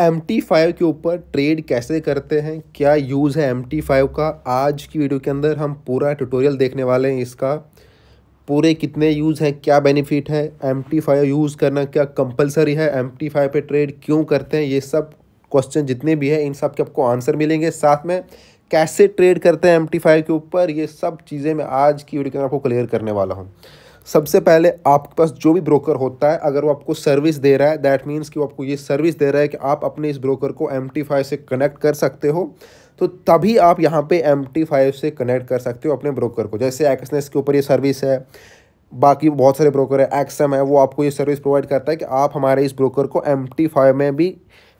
M T five के ऊपर trade कैसे करते हैं क्या यूज़ है एम टी फाइव का आज की वीडियो के अंदर हम पूरा ट्यूटोरियल देखने वाले हैं इसका पूरे कितने यूज़ हैं क्या बेनिफिट है एम टी फाइव यूज़ करना क्या कंपलसरी है एम टी फाइव पर ट्रेड क्यों करते हैं ये सब क्वेश्चन जितने भी हैं इन सब के आपको आंसर मिलेंगे साथ में कैसे ट्रेड करते हैं एम टी फाइव के ऊपर ये सब चीज़ें मैं आज की वीडियो के अंदर आपको क्लियर करने वाला हूँ सबसे पहले आपके पास जो भी ब्रोकर होता है अगर वो आपको सर्विस दे रहा है दैट मीन्स कि वो आपको ये सर्विस दे रहा है कि आप अपने इस ब्रोकर को एम टी फाइव से कनेक्ट कर सकते हो तो तभी आप यहाँ पे एम टी फाइव से कनेक्ट कर सकते हो अपने ब्रोकर को जैसे एक्सनेस के ऊपर ये सर्विस है बाकी बहुत सारे ब्रोकर है एक्सएम है वो आपको ये सर्विस प्रोवाइड करता है कि आप हमारे इस ब्रोकर को एम टी फाइव में भी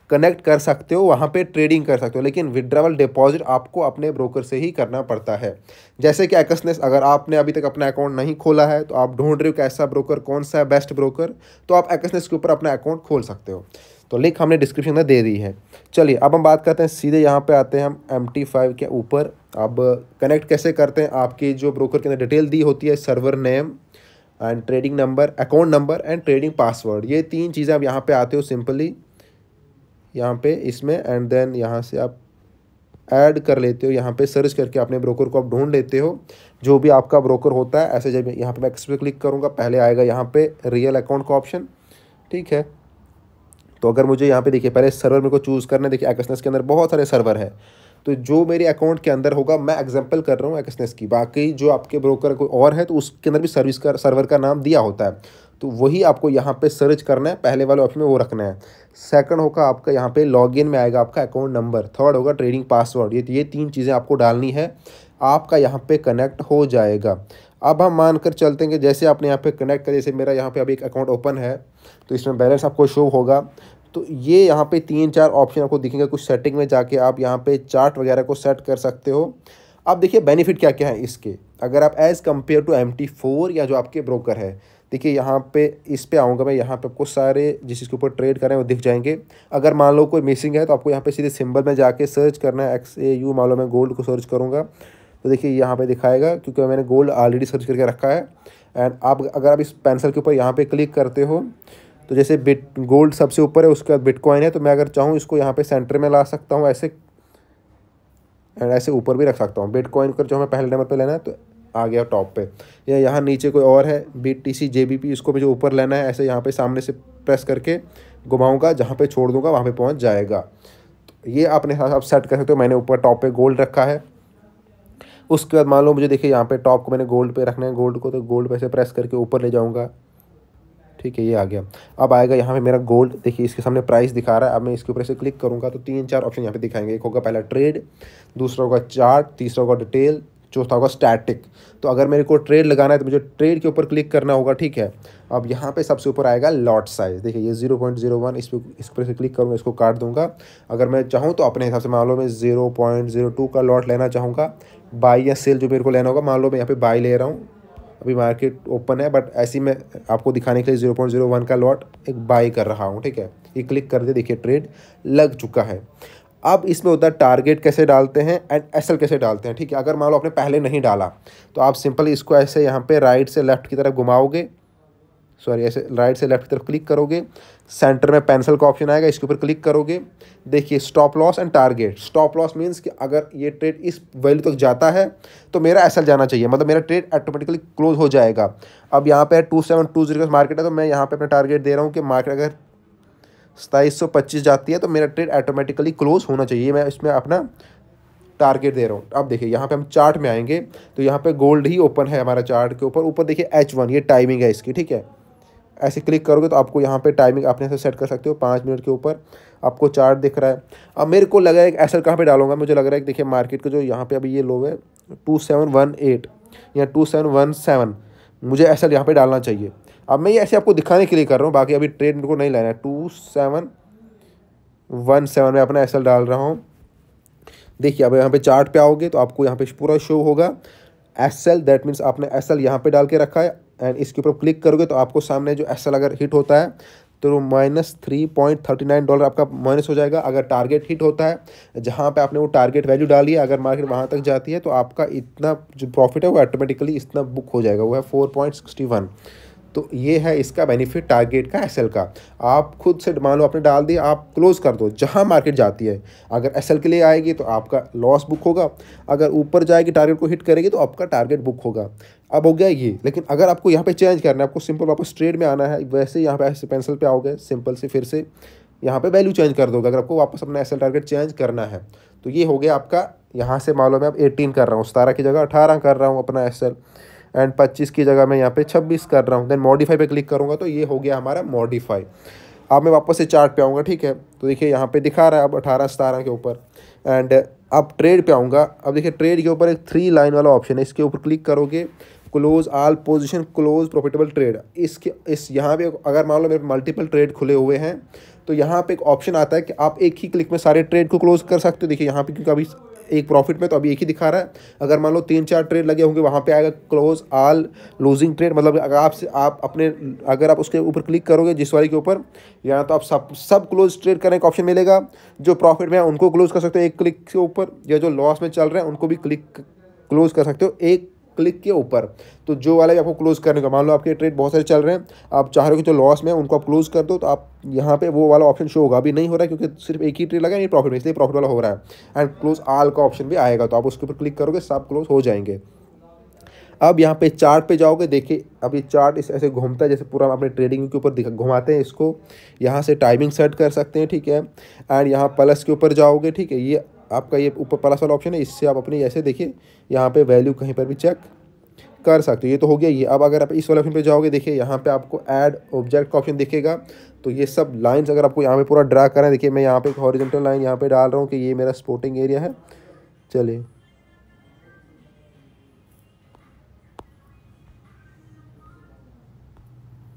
कनेक्ट कर सकते हो वहाँ पे ट्रेडिंग कर सकते हो लेकिन विड्रावल डिपॉजिट आपको अपने ब्रोकर से ही करना पड़ता है जैसे कि एक्सनेस अगर आपने अभी तक अपना अकाउंट नहीं खोला है तो आप ढूंढ रहे हो कैसा ब्रोकर कौन सा है बेस्ट ब्रोकर तो आप एक्सनेस के ऊपर अपना अकाउंट खोल सकते हो तो लिंक हमने डिस्क्रिप्शन में दे दी है चलिए अब हम बात करते हैं सीधे यहाँ पर आते हैं हम एम टी फाइव के ऊपर अब कनेक्ट कैसे करते हैं आपकी जो ब्रोकर के अंदर डिटेल दी होती है server name and trading number account number and trading password ये तीन चीज़ें आप यहाँ पे आते हो सिंपली यहाँ पे इसमें एंड देन यहाँ से आप ऐड कर लेते हो यहाँ पे सर्च करके अपने ब्रोकर को आप ढूंढ लेते हो जो भी आपका ब्रोकर होता है ऐसे जब यहाँ पे मैं एक्सपे क्लिक करूँगा पहले आएगा यहाँ पे रियल अकाउंट का ऑप्शन ठीक है तो अगर मुझे यहाँ पे देखिए पहले सर्वर मेरे को चूज़ करना है देखिए एक्सनेस के अंदर बहुत सारे सर्वर है तो जो मेरे अकाउंट के अंदर होगा मैं एग्जाम्पल कर रहा हूँ एक्सनेस की बाकी जो आपके ब्रोकर कोई और है तो उसके अंदर भी सर्विस का सर्वर का नाम दिया होता है तो वही आपको यहाँ पे सर्च करना है पहले वाले ऑप्शन में वो रखना है सेकंड होगा आपका यहाँ पे लॉगिन में आएगा आपका अकाउंट नंबर थर्ड होगा ट्रेडिंग पासवर्ड ये ये तीन चीज़ें आपको डालनी है आपका यहाँ पे कनेक्ट हो जाएगा अब हम मान कर चलते हैं कि जैसे आपने यहाँ पे कनेक्ट कर जैसे मेरा यहाँ पे अभी एक अकाउंट ओपन है तो इसमें बैलेंस आपको शो होगा तो ये यहाँ पे तीन चार ऑप्शन आपको दिखेंगे कुछ सेटिंग में जाके आप यहाँ पे चार्ट वगैरह को सेट कर सकते हो अब देखिए बेनिफिट क्या क्या है इसके अगर आप as compare to M T four या जो आपके ब्रोकर है देखिए यहाँ पे इस पे आऊँगा मैं यहाँ पे आपको सारे जिस चीज़ के ऊपर ट्रेड करें वो दिख जाएंगे अगर मान लो कोई मिसिंग है तो आपको यहाँ पे सीधे सिंबल में जाके सर्च करना है एक्स ए यू मान लो मैं गोल्ड को सर्च करूँगा तो देखिए यहाँ पे दिखाएगा क्योंकि मैंने गोल्ड ऑलरेडी सर्च करके रखा है एंड आप अगर आप इस पेंसिल के ऊपर यहाँ पे क्लिक करते हो तो जैसे बिट गोल्ड सबसे ऊपर है उसके बाद बिटकॉइन है तो मैं अगर चाहूँ इसको यहाँ पे सेंटर में ला सकता हूँ ऐसे एंड ऐसे ऊपर भी रख सकता हूँ बिटकॉइन कर जो हमें पहले नंबर पे लेना है तो आ गया टॉप पे या यहाँ नीचे कोई और है B T C J B P इसको मुझे ऊपर लेना है ऐसे यहाँ पे सामने से प्रेस करके घुमाऊँगा जहाँ पे छोड़ दूँगा वहाँ पे पहुँच जाएगा तो ये अपने हिसाब आप सेट कर सकते हो मैंने ऊपर टॉप पे गोल्ड रखा है उसके बाद मान लो मुझे देखिए यहाँ पे टॉप को मैंने गोल्ड पे रखना है गोल्ड को तो गोल्ड पे ऐसे प्रेस करके ऊपर ले जाऊँगा ठीक है ये आ गया अब आएगा यहाँ पे मेरा गोल्ड देखिए इसके सामने प्राइस दिखा रहा है अब मैं इसके ऊपर से क्लिक करूँगा तो तीन चार ऑप्शन यहाँ पे दिखाएंगे एक होगा पहला ट्रेड दूसरा होगा चार्ट तीसरा होगा डिटेल चौथा होगा स्टैटिक तो अगर मेरे को ट्रेड लगाना है तो मुझे ट्रेड के ऊपर क्लिक करना होगा ठीक है अब यहाँ पे सबसे ऊपर आएगा लॉट साइज़ देखिए ये जीरो पॉइंट जीरो वन इस पर इस पर से क्लिक करूँगा इसको काट दूंगा अगर मैं चाहूँ तो अपने हिसाब से मान लो मैं जीरो पॉइंट जीरो टू का लॉट लेना चाहूँगा बाई या सेल जो मेरे को लेना होगा मान लो मैं यहाँ पे बाई ले रहा हूँ अभी मार्केट ओपन है बट ऐसी मैं आपको दिखाने के लिए ज़ीरो पॉइंट ज़ीरो वन का लॉट एक बाई कर रहा हूँ ठीक है ये क्लिक कर दे देखिए ट्रेड लग चुका है अब इसमें होता है टारगेट कैसे डालते हैं एंड एसएल कैसे डालते हैं ठीक है अगर मान लो आपने पहले नहीं डाला तो आप सिंपली इसको ऐसे यहाँ पे राइट से लेफ्ट की तरफ घुमाओगे सॉरी ऐसे राइट से लेफ्ट की तरफ क्लिक करोगे सेंटर में पेंसिल का ऑप्शन आएगा इसके ऊपर क्लिक करोगे देखिए stop loss and target stop loss means कि अगर ये ट्रेड इस वैल्यू तक तो जाता है तो मेरा ऐसा जाना चाहिए मतलब मेरा ट्रेड ऑटोमेटिकली क्लोज हो जाएगा अब यहाँ पर two seven two zero market है तो मैं यहाँ पर अपना टारगेट दे रहा हूँ कि मार्केट अगर सताईस सौ पच्चीस जाती है तो मेरा ट्रेड ऑटोमेटिकली क्लोज होना चाहिए मैं इसमें अपना टारगेट दे रहा हूँ अब देखिए यहाँ पे हम चार्ट में आएंगे तो यहाँ पे गोल्ड ही ओपन है हमारा चार्ट के ऊपर ऊपर देखिए एच वन ये टाइमिंग है इसकी ठीक है ऐसे क्लिक करोगे तो आपको यहाँ पे टाइमिंग अपने से सेट कर सकते हो पाँच मिनट के ऊपर आपको चार्ट दिख रहा है अब मेरे को लगा है एसर कहाँ पे डालूंगा मुझे लग रहा है कि देखिए मार्केट का जो यहाँ पे अभी ये लो है टू सेवन वन एट या टू सेवन वन सेवन मुझे एसर यहाँ पर डालना चाहिए अब मैं ये ऐसे आपको दिखाने के लिए कर रहा हूँ बाकी अभी ट्रेड को नहीं लेना है टू सेवन वन सेवन में अपना एसर डाल रहा हूँ देखिए अब यहाँ पर चार्ट पे आओगे तो आपको यहाँ पे पूरा शो होगा एस एल दैट मीन्स आपने एस एल यहाँ पर डाल के रखा है एंड इसके ऊपर क्लिक करोगे तो आपको सामने जो एस अगर हिट होता है तो minus three point thirty nine dollar आपका माइनस हो जाएगा अगर टारगेट हिट होता है जहाँ पे आपने वो टारगेट वैल्यू डाली है अगर मार्केट वहाँ तक जाती है तो आपका इतना जो प्रॉफिट है वो ऑटोमेटिकली इतना बुक हो जाएगा वो है फोर पॉइंट सिक्सटी वन तो ये है इसका बेनिफिट टारगेट का एसएल का आप खुद से मान लो आपने डाल दिया आप क्लोज़ कर दो जहाँ मार्केट जाती है अगर एसएल के लिए आएगी तो आपका लॉस बुक होगा अगर ऊपर जाएगी टारगेट को हिट करेगी तो आपका टारगेट बुक होगा अब हो गया ये लेकिन अगर आपको यहाँ पर चेंज करना है आपको सिंपल वापस ट्रेड में आना है वैसे यहाँ पे ऐसे पेंसिल पे आओगे सिंपल से फिर से यहाँ पर वैल्यू चेंज कर दोगे अगर आपको वापस अपना एस टारगेट चेंज करना है तो ये हो गया आपका यहाँ से मालूम है आप एटीन कर रहा हूँ सतारह की जगह अठारह कर रहा हूँ अपना एस एंड 25 की जगह मैं यहाँ पे 26 कर रहा हूँ देन मॉडिफाई पे क्लिक करूँगा तो ये हो गया हमारा मॉडिफाई अब मैं वापस से चार्ट पे आऊँगा ठीक है तो देखिए यहाँ पे दिखा रहा है अब अठारह सतारह के ऊपर एंड अब ट्रेड पे आऊँगा अब देखिए ट्रेड के ऊपर एक थ्री लाइन वाला ऑप्शन है इसके ऊपर क्लिक करोगे close all position close profitable trade इसके इस यहाँ पे अगर मान लो मेरे मल्टीपल ट्रेड खुले हुए हैं तो यहाँ पे एक ऑप्शन आता है कि आप एक ही क्लिक में सारे ट्रेड को क्लोज कर सकते हो देखिए यहाँ पे क्योंकि अभी एक प्रॉफिट में तो अभी एक ही दिखा रहा है अगर मान लो तीन चार ट्रेड लगे होंगे वहाँ पे आएगा क्लोज आल लूजिंग ट्रेड मतलब अगर आप आप अपने अगर आप उसके ऊपर क्लिक करोगे जिस वाले के ऊपर या तो आप सब सब क्लोज ट्रेड करने का ऑप्शन मिलेगा जो प्रॉफिट में है उनको क्लोज कर सकते हो एक क्लिक के ऊपर या जो लॉस में चल रहे हैं उनको भी क्लिक क्लोज कर सकते हो एक क्लिक के ऊपर तो जो वाला भी आपको क्लोज़ करने का मान लो आपके ट्रेड बहुत सारे चल रहे हैं आप चाह रहे हो कि जो लॉस में उनको आप क्लोज़ कर दो तो आप यहाँ पे वो वाला ऑप्शन शो होगा अभी नहीं हो रहा है क्योंकि सिर्फ एक ही ट्रेड लगा नहीं प्रॉफिट में इसलिए प्रॉफिट वाला हो रहा है एंड क्लोज आल का ऑप्शन भी आएगा तो आप उसके ऊपर क्लिक करोगे सब क्लोज हो जाएंगे अब यहाँ पे चार्ट पे जाओगे देखिए अब ये चार्ट इस ऐसे घूमता है जैसे पूरा अपने ट्रेडिंग के ऊपर घुमाते हैं इसको यहाँ से टाइमिंग सेट कर सकते हैं ठीक है एंड यहाँ प्लस के ऊपर जाओगे ठीक है ये आपका ये ऊपर प्लस वाला ऑप्शन है इससे आप अपनी ऐसे देखिए यहाँ पे वैल्यू कहीं पर भी चेक कर सकते हो ये तो हो गया ये अब अगर आप इस वाले ऑप्शन पे जाओगे देखिए यहाँ पे आपको ऐड ऑब्जेक्ट का ऑप्शन दिखेगा तो ये सब लाइंस अगर आपको यहाँ पे पूरा ड्रा करें देखिए मैं यहाँ पे एक हॉरिजेंटल लाइन यहाँ पे डाल रहा हूँ कि ये मेरा स्पोर्टिंग एरिया है चलिए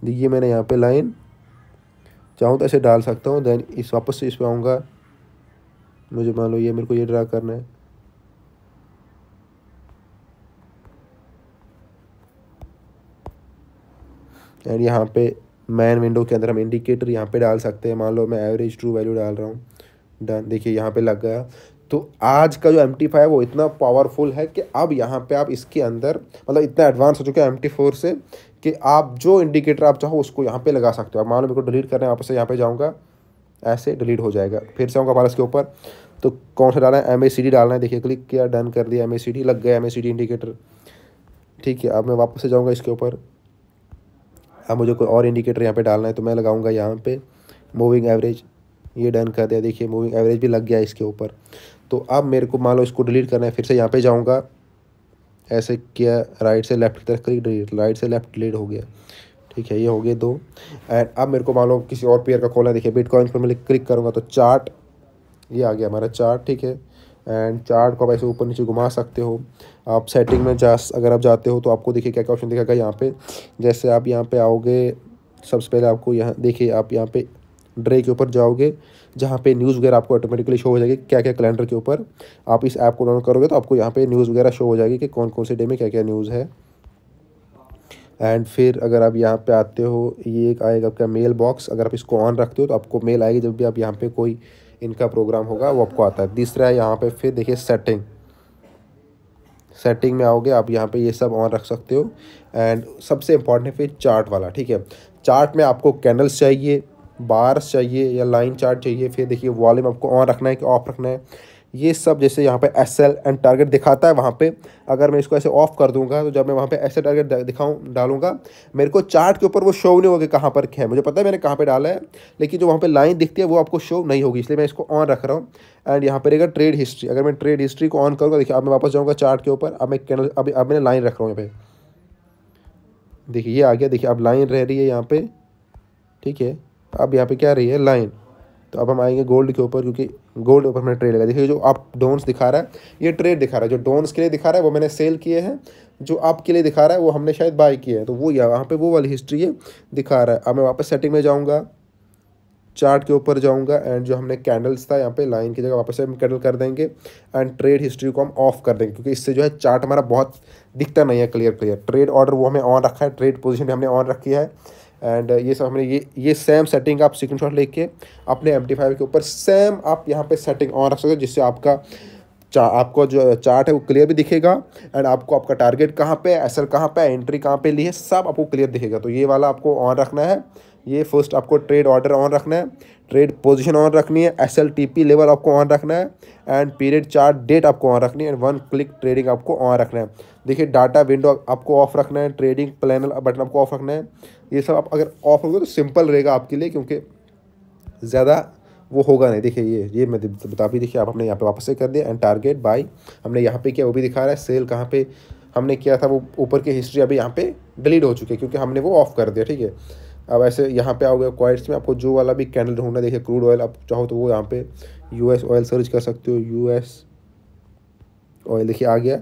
देखिए मैंने यहाँ पे लाइन चाहूँ तो ऐसे डाल सकता हूँ देन इस वापस से इस पर आऊँगा मुझे मान लो ये मेरे को ये ड्रा करना है एंड यहाँ पे मैन विंडो के अंदर हम इंडिकेटर यहाँ पे डाल सकते हैं मान लो मैं एवरेज ट्रू वैल्यू डाल रहा हूँ डन देखिए यहाँ पे लग गया तो आज का जो एम टी फाइव वो इतना पावरफुल है कि अब यहाँ पे आप इसके अंदर मतलब इतना एडवांस हो चुका है एम टी फोर से कि आप जो इंडिकेटर आप चाहो उसको यहाँ पे लगा सकते हो आप मान लो मेरे को डिलीट करना है वापस से यहाँ पे जाऊँगा ऐसे डिलीट हो जाएगा फिर से होगा हमारा इसके ऊपर तो कौन सा डालना है एम ए सी डी डालना है देखिए क्लिक किया डन कर दिया एम ए सी डी लग गया M A C D indicator ठीक है अब मैं वापस से जाऊँगा इसके ऊपर अब मुझे कोई और इंडिकेटर यहाँ पे डालना है तो मैं लगाऊंगा यहाँ पे मूविंग एवरेज ये डन कर दिया देखिए मूविंग एवरेज भी लग गया इसके ऊपर तो अब मेरे को मान लो इसको डिलीट करना है फिर से यहाँ पे जाऊँगा ऐसे किया राइट से लेफ्ट की तरफ करी डिलीट राइट से लेफ्ट डिलीट हो गया ठीक है ये हो गए दो एंड अब मेरे को लो किसी और पेयर का खोलना देखिए बिटकॉइन पर मैं क्लिक करूँगा तो चार्ट ये आ गया हमारा चार्ट ठीक है एंड चार्ट को आप ऐसे ऊपर नीचे घुमा सकते हो आप सेटिंग में जा अगर आप जाते हो तो आपको देखिए क्या क्या ऑप्शन दिखेगा यहाँ पे जैसे आप यहाँ पे आओगे सबसे पहले आपको यहाँ देखिए आप यहाँ पे ड्रे के ऊपर जाओगे जहाँ पे न्यूज़ वगैरह आपको ऑटोमेटिकली शो हो जाएगी क्या क्या कैलेंडर के ऊपर आप इस ऐप को डाउनलोड करोगे तो आपको यहाँ पे न्यूज़ वगैरह शो हो जाएगी कि कौन कौन से डे में क्या क्या न्यूज़ है एंड फिर अगर आप यहाँ पे आते हो ये एक आएगा आपका मेल बॉक्स अगर आप इसको ऑन रखते हो तो आपको मेल आएगी जब भी आप यहाँ पे कोई इनका प्रोग्राम होगा वो आपको आता है तीसरा है यहाँ पे फिर देखिए सेटिंग सेटिंग में आओगे आप यहाँ पे ये सब ऑन रख सकते हो एंड सबसे इम्पॉर्टेंट है फिर चार्ट वाला ठीक है चार्ट में आपको कैंडल्स चाहिए बार्स चाहिए या लाइन चार्ट चाहिए फिर देखिए वॉल्यूम आपको ऑन रखना है कि ऑफ रखना है ये सब जैसे यहाँ पे एस एल एंड टारगेट दिखाता है वहाँ पे अगर मैं इसको ऐसे ऑफ कर दूंगा तो जब मैं वहाँ पे ऐसे टारगेट दिखाऊँ डालूंगा मेरे को चार्ट के ऊपर वो शो नहीं होगा कहाँ पर है मुझे पता है मैंने कहाँ पे डाला है लेकिन जो वहाँ पे लाइन दिखती है वो आपको शो नहीं होगी इसलिए मैं इसको ऑन रख रहा हूँ एंड यहाँ पर रहेगा ट्रेड हिस्ट्री अगर मैं ट्रेड हिस्ट्री को ऑन करूँगा देखिए अब मैं वापस जाऊँगा चार्ट के ऊपर अब मैं कैनल अब अब मैंने लाइन रख रहा हूँ यहाँ पर देखिए ये आ गया देखिए अब लाइन रह रही है यहाँ पर ठीक है अब यहाँ पर क्या रही है लाइन तो अब हम आएंगे गोल्ड के ऊपर क्योंकि गोल्ड ऊपर मैंने ट्रेड लगा देखिए जो आप डोन्स दिखा रहा है ये ट्रेड दिखा रहा है जो डोन्स के लिए दिखा रहा है वो मैंने सेल किए हैं जो आपके लिए दिखा रहा है वो हमने शायद बाय किया है तो वो यहाँ पे वो वाली हिस्ट्री है दिखा रहा है अब मैं वापस सेटिंग में जाऊँगा चार्ट के ऊपर जाऊंगा एंड जो हमने कैंडल्स था यहाँ पे लाइन की जगह वापस से हम कैंडल कर देंगे एंड ट्रेड हिस्ट्री को हम ऑफ कर देंगे क्योंकि इससे जो है चार्ट हमारा बहुत दिखता नहीं है क्लियर क्लियर ट्रेड ऑर्डर वो हमें ऑन रखा है ट्रेड पोजिशन भी हमने ऑन रखी है एंड uh, ये सब हमने ये ये सेम सेटिंग आप स्क्रीन शॉट लेके अपने एम के ऊपर सेम आप यहाँ पे सेटिंग ऑन रख सकते हो जिससे आपका चा, आपको जो चार्ट uh, है वो क्लियर भी दिखेगा एंड आपको आपका टारगेट कहाँ पे एसर कहाँ पे एंट्री कहाँ पे ली है सब आपको क्लियर दिखेगा तो ये वाला आपको ऑन रखना है ये फर्स्ट आपको ट्रेड ऑर्डर ऑन रखना है ट्रेड पोजीशन ऑन रखनी है एस एल लेवल आपको ऑन रखना है एंड पीरियड चार्ट डेट आपको ऑन रखनी है एंड वन क्लिक ट्रेडिंग आपको ऑन रखना है देखिए डाटा विंडो आपको ऑफ रखना है ट्रेडिंग प्लान बटन आपको ऑफ रखना है ये सब आप अगर ऑफ रखोगे तो सिंपल रहेगा आपके लिए क्योंकि ज़्यादा वो होगा नहीं देखिए ये ये मैं बता भी देखिए आप हमने यहाँ पे वापस से कर दिया एंड टारगेट बाई हमने यहाँ पे क्या वो भी दिखा रहा है सेल कहाँ पे हमने किया था वो ऊपर की हिस्ट्री अभी यहाँ पे डिलीट हो चुकी है क्योंकि हमने वो ऑफ कर दिया ठीक है अब ऐसे यहाँ पे आओगे क्वाइट्स में आपको जो वाला भी कैंडल ढूंढना देखिए क्रूड ऑयल आप चाहो तो वो यहाँ पे यूएस ऑयल सर्च कर सकते हो यूएस ऑयल देखिए आ गया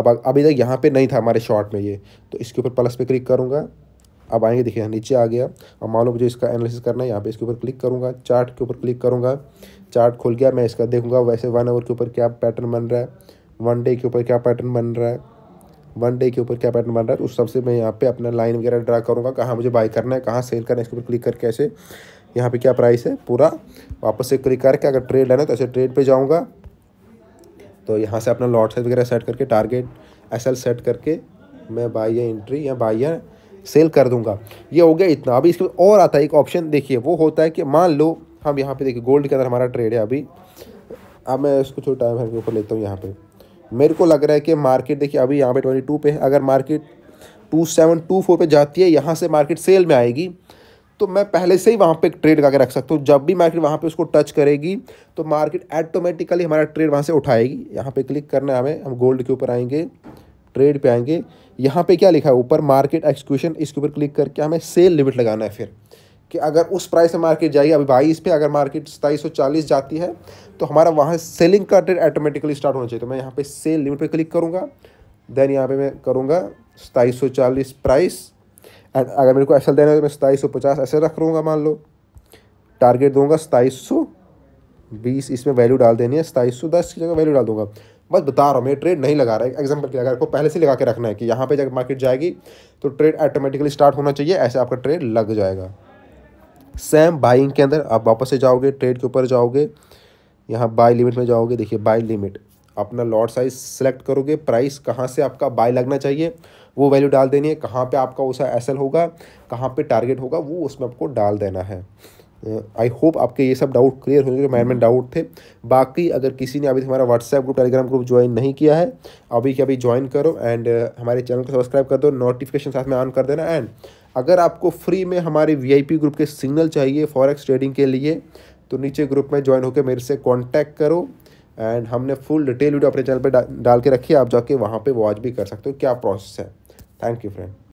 अब अभी तक यहाँ पे नहीं था हमारे शॉर्ट में ये तो इसके ऊपर प्लस पे क्लिक करूँगा अब आएंगे देखिए नीचे आ गया अब मान लो मुझे इसका एनालिसिस करना है यहाँ पे इसके ऊपर क्लिक करूँगा चार्ट के ऊपर क्लिक करूँगा चार्ट खुल गया मैं इसका देखूँगा वैसे वन आवर के ऊपर क्या पैटर्न बन रहा है वन डे के ऊपर क्या पैटर्न बन रहा है वन डे के ऊपर क्या पैटर्न बन रहा है तो उस सबसे मैं यहाँ पे अपना लाइन वगैरह ड्रा करूँगा कहाँ मुझे बाई करना है कहाँ सेल करना है इसके ऊपर क्लिक करके ऐसे यहाँ पे क्या प्राइस है पूरा वापस से क्लिक करके अगर ट्रेड लेना है तो ऐसे ट्रेड पे जाऊँगा तो यहाँ से अपना लॉट साइज वगैरह सेट करके टारगेट एस सेट करके मैं बाई या एंट्री या बाई या सेल कर दूँगा ये हो गया इतना अभी इसके और आता है एक ऑप्शन देखिए वो होता है कि मान लो हम यहाँ पर देखिए गोल्ड के अंदर हमारा ट्रेड है अभी अब मैं इसको छोटा टाइम के ऊपर लेता हूँ यहाँ पर मेरे को लग रहा है कि मार्केट देखिए अभी यहाँ पे ट्वेंटी टू पे है अगर market two seven two four पर जाती है यहाँ से मार्केट सेल में आएगी तो मैं पहले से ही वहाँ पे ट्रेड करके रख सकता हूँ जब भी मार्केट वहाँ पे उसको टच करेगी तो मार्केट ऐटोमेटिकली हमारा ट्रेड वहाँ से उठाएगी यहाँ पे क्लिक करना है हमें हम गोल्ड के ऊपर आएंगे ट्रेड पे आएंगे यहाँ पे क्या लिखा है ऊपर मार्केट एक्सक्यूशन इसके ऊपर क्लिक करके हमें सेल लिमिट लगाना है फिर कि अगर उस प्राइस में मार्केट जाएगी अभी बाईस पे अगर मार्केट सताईस सौ चालीस जाती है तो हमारा वहाँ सेलिंग का ट्रेड ऑटोमेटिकली स्टार्ट होना चाहिए तो मैं यहाँ पे सेल लिमिट पे क्लिक करूँगा देन यहाँ पे मैं करूँगा सताईस सौ चालीस प्राइस एंड अगर मेरे को एस देना है तो मैं सताईस सौ पचास ऐसे रख लूँगा मान लो टारगेट दूंगा सताईस सौ बीस इसमें वैल्यू डाल देनी है सताईस सौ दस की जगह वैल्यू डाल दूंगा बस बता रहा हूँ मैं ट्रेड नहीं लगा रहा है एग्जाम्पल के अगर आपको पहले से लगा के रखना है कि यहाँ पे जब मार्केट जाएगी तो ट्रेड ऑटोमेटिकली स्टार्ट होना चाहिए ऐसे आपका ट्रेड लग जाएगा सेम बाइंग के अंदर आप वापस से जाओगे ट्रेड के ऊपर जाओगे यहाँ बाई लिमिट में जाओगे देखिए बाई लिमिट अपना लॉट साइज सेलेक्ट करोगे प्राइस कहाँ से आपका बाय लगना चाहिए वो वैल्यू डाल देनी है कहाँ पे आपका उसका एसल होगा कहाँ पे टारगेट होगा वो उसमें आपको डाल देना है आई होप आपके ये सब डाउट क्लियर होने के मैन में डाउट थे बाकी अगर किसी ने अभी हमारा WhatsApp group Telegram group join नहीं किया है अभी के अभी ज्वाइन करो एंड हमारे चैनल को सब्सक्राइब कर दो नोटिफिकेशन साथ में ऑन कर देना एंड अगर आपको फ्री में हमारे वीआईपी ग्रुप के सिग्नल चाहिए फॉरेक्स ट्रेडिंग के लिए तो नीचे ग्रुप में ज्वाइन होकर मेरे से कांटेक्ट करो एंड हमने फुल डिटेल वीडियो अपने चैनल पर डाल के रखी है आप जाके वहाँ पर वॉच भी कर सकते हो क्या प्रोसेस है थैंक यू फ्रेंड